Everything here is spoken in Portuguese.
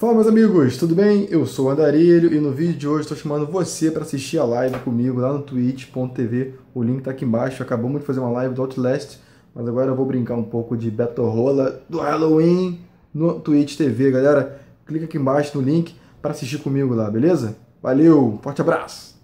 Fala meus amigos, tudo bem? Eu sou o Andarilho e no vídeo de hoje estou chamando você para assistir a live comigo lá no twitch.tv, o link está aqui embaixo, acabamos de fazer uma live do Outlast, mas agora eu vou brincar um pouco de Battle Rola do Halloween no Twitch TV, galera, clica aqui embaixo no link para assistir comigo lá, beleza? Valeu, forte abraço!